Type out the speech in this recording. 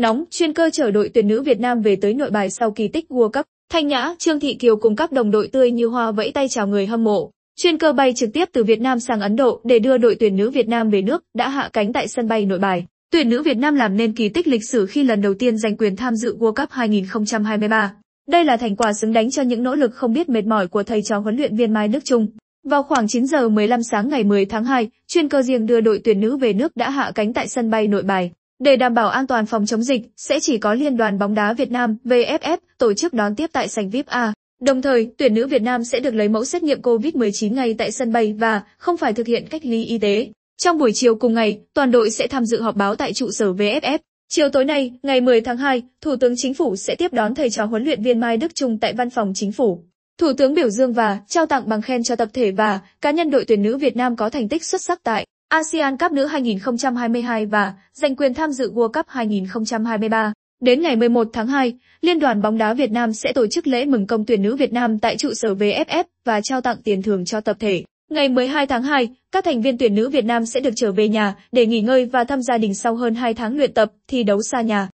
Nóng, chuyên cơ chở đội tuyển nữ Việt Nam về tới nội bài sau kỳ tích World Cup. Thanh Nhã, Trương Thị Kiều cùng các đồng đội tươi như hoa vẫy tay chào người hâm mộ. Chuyên cơ bay trực tiếp từ Việt Nam sang Ấn Độ để đưa đội tuyển nữ Việt Nam về nước đã hạ cánh tại sân bay nội bài. Tuyển nữ Việt Nam làm nên kỳ tích lịch sử khi lần đầu tiên giành quyền tham dự World Cup 2023. Đây là thành quả xứng đáng cho những nỗ lực không biết mệt mỏi của thầy trò huấn luyện viên Mai Đức Trung. Vào khoảng 9 giờ 15 sáng ngày 10 tháng 2, chuyên cơ riêng đưa đội tuyển nữ về nước đã hạ cánh tại sân bay nội bài. Để đảm bảo an toàn phòng chống dịch, sẽ chỉ có Liên đoàn bóng đá Việt Nam VFF tổ chức đón tiếp tại sảnh VIP A. Đồng thời, tuyển nữ Việt Nam sẽ được lấy mẫu xét nghiệm COVID-19 ngay tại sân bay và không phải thực hiện cách ly y tế. Trong buổi chiều cùng ngày, toàn đội sẽ tham dự họp báo tại trụ sở VFF. Chiều tối nay, ngày 10 tháng 2, Thủ tướng Chính phủ sẽ tiếp đón thầy trò huấn luyện viên Mai Đức Trung tại văn phòng Chính phủ. Thủ tướng biểu dương và trao tặng bằng khen cho tập thể và cá nhân đội tuyển nữ Việt Nam có thành tích xuất sắc tại ASEAN Cup nữ 2022 và giành quyền tham dự World Cup 2023. Đến ngày 11 tháng 2, Liên đoàn bóng đá Việt Nam sẽ tổ chức lễ mừng công tuyển nữ Việt Nam tại trụ sở VFF và trao tặng tiền thưởng cho tập thể. Ngày 12 tháng 2, các thành viên tuyển nữ Việt Nam sẽ được trở về nhà để nghỉ ngơi và thăm gia đình sau hơn 2 tháng luyện tập, thi đấu xa nhà.